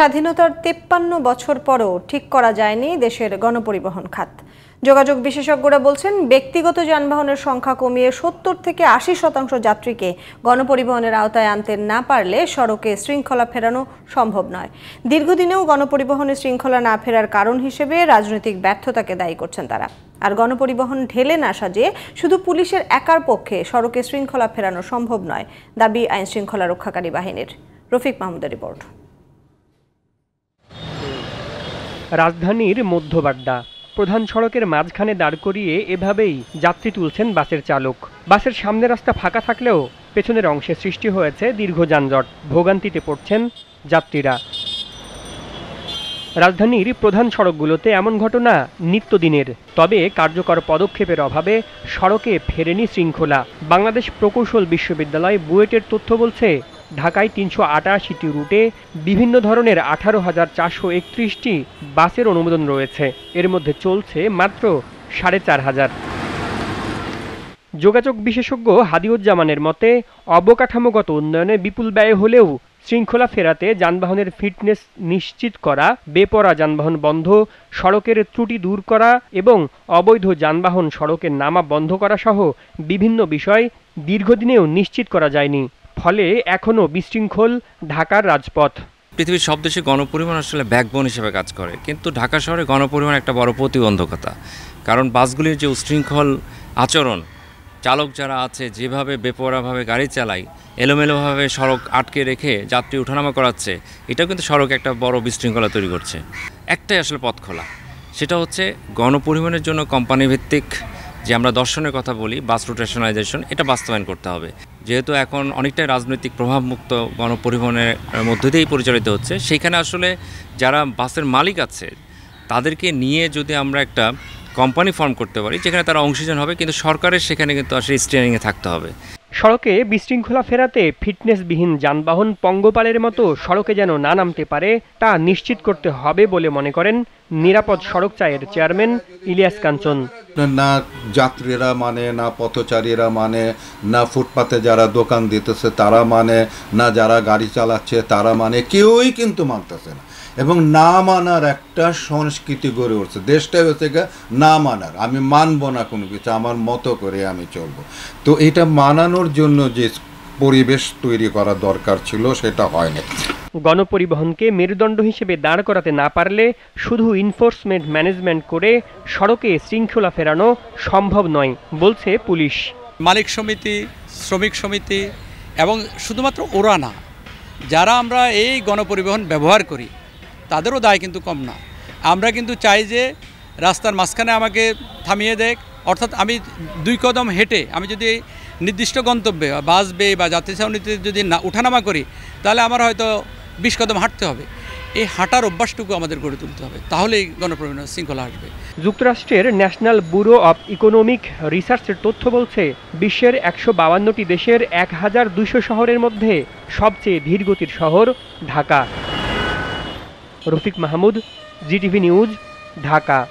স্বাধীনতার তেপ্পান্ন বছর পরও ঠিক করা যায়নি দেশের গণপরিবহন খাত যোগাযোগ বিশেষজ্ঞরা বলছেন ব্যক্তিগত যানবাহনের সংখ্যা কমিয়ে সত্তর থেকে আশি শতাংশ যাত্রীকে গণপরিবহনের আওতায় আনতে না পারলে সড়কে শৃঙ্খলা ফেরানো সম্ভব নয় দীর্ঘদিনেও গণপরিবহনে শৃঙ্খলা না ফেরার কারণ হিসেবে রাজনৈতিক ব্যর্থতাকে দায়ী করছেন তারা আর গণপরিবহন ঢেলে না সাজে শুধু পুলিশের একার পক্ষে সড়কে শৃঙ্খলা ফেরানো সম্ভব নয় দাবি আইন শৃঙ্খলা রক্ষাকারী বাহিনীর রফিক মাহমুদের রিপোর্ট রাজধানীর মধ্যবাড্ডা প্রধান সড়কের মাঝখানে দাঁড় করিয়ে এভাবেই যাত্রী তুলছেন বাসের চালক বাসের সামনে রাস্তা ফাঁকা থাকলেও পেছনের অংশে সৃষ্টি হয়েছে দীর্ঘ যানজট ভোগান্তিতে পড়ছেন যাত্রীরা রাজধানীর প্রধান সড়কগুলোতে এমন ঘটনা নিত্যদিনের তবে কার্যকর পদক্ষেপের অভাবে সড়কে ফেরেনি শৃঙ্খলা বাংলাদেশ প্রকৌশল বিশ্ববিদ্যালয় বুয়েটের তথ্য বলছে ঢাকায় তিনশো আটাশিটি রুটে বিভিন্ন ধরনের আঠারো হাজার চারশো একত্রিশটি বাসের অনুমোদন রয়েছে এর মধ্যে চলছে মাত্র সাড়ে চার হাজার যোগাযোগ বিশেষজ্ঞ হাদিউজ্জামানের মতে অবকাঠামোগত উন্নয়নে বিপুল ব্যয় হলেও শৃঙ্খলা ফেরাতে যানবাহনের ফিটনেস নিশ্চিত করা বেপরা যানবাহন বন্ধ সড়কের ত্রুটি দূর করা এবং অবৈধ যানবাহন সড়কের নামা বন্ধ করা সহ বিভিন্ন বিষয় দীর্ঘদিনেও নিশ্চিত করা যায়নি ফলে এখনও বিশৃঙ্খল ঢাকার রাজপথ পৃথিবীর সব দেশে গণপরিবহন আসলে ব্যাকবোন হিসেবে কাজ করে কিন্তু ঢাকা শহরে গণপরিবহন একটা বড় প্রতিবন্ধকতা কারণ বাসগুলির যে উশৃঙ্খল আচরণ চালক যারা আছে যেভাবে বেপরাভাবে গাড়ি চালায় এলোমেলোভাবে সড়ক আটকে রেখে যাত্রী উঠানামা করাচ্ছে এটাও কিন্তু সড়ক একটা বড় বিশৃঙ্খলা তৈরি করছে একটাই আসলে পথ খোলা সেটা হচ্ছে গণপরিবহনের জন্য কোম্পানি ভিত্তিক যে আমরা দর্শনের কথা বলি বাস রোটেশনাইজেশন এটা বাস্তবায়ন করতে হবে যেহেতু এখন অনেকটাই রাজনৈতিক প্রভাবমুক্ত গণপরিবহনের মধ্য দিয়েই পরিচালিত হচ্ছে সেখানে আসলে যারা বাসের মালিক আছে তাদেরকে নিয়ে যদি আমরা একটা কোম্পানি ফর্ম করতে পারি যেখানে তারা অংশীদার হবে কিন্তু সরকারের সেখানে কিন্তু আসলে স্টিয়ারিংয়ে থাকতে হবে সড়কে বিশৃঙ্খলা ফেরাতে ফিটনেসবিহীন যানবাহন পঙ্গপালের মতো সড়কে যেন না নামতে পারে তা নিশ্চিত করতে হবে বলে মনে করেন নিরাপদ সড়ক চায়ের চেয়ারম্যান ইলিয়াস কাঞ্চন না যাত্রীরা মানে না পথচারীরা মানে না ফুটপাতে যারা দোকান দিতেছে তারা মানে না যারা গাড়ি চালাচ্ছে তারা মানে কেউই কিন্তু মানতেছে না এবং না মানার একটা সংস্কৃতি গড়ে উঠছে দেশটাই হচ্ছে না মানার আমি মানবো না কোনো কিছু আমার মতো করে আমি চলবো তো এটা মানানোর জন্য যে পরিবেশ তৈরি করা দরকার ছিল সেটা হয়নি গণপরিবহনকে মেরুদণ্ড হিসেবে দাঁড় করাতে না পারলে শুধু ইনফোর্সমেন্ট ম্যানেজমেন্ট করে সড়কে শৃঙ্খলা ফেরানো সম্ভব নয় বলছে পুলিশ মালিক সমিতি শ্রমিক সমিতি এবং শুধুমাত্র ওরা না যারা আমরা এই গণপরিবহন ব্যবহার করি তাদেরও দায় কিন্তু কম না আমরা কিন্তু চাই যে রাস্তার মাঝখানে আমাকে থামিয়ে দেখ অর্থাৎ আমি দুই কদম হেঁটে আমি যদি নির্দিষ্ট গন্তব্যে বাস বেয়ে বা যাত্রী ছাউনিতে যদি না উঠানামা করি তাহলে আমার হয়তো বিশ কদম হাঁটতে হবে এই হাঁটার অভ্যাসটুকু আমাদের গড়ে তুলতে হবে তাহলেই গণপ্রবীণ শৃঙ্খলা আসবে যুক্তরাষ্ট্রের ন্যাশনাল ব্যুরো অব ইকোনমিক রিসার্চের তথ্য বলছে বিশ্বের একশো বাউান্নটি দেশের এক হাজার দুশো শহরের মধ্যে সবচেয়ে ধীরগতির শহর Dhaka Rafiq Mahmud G T V news Dhaka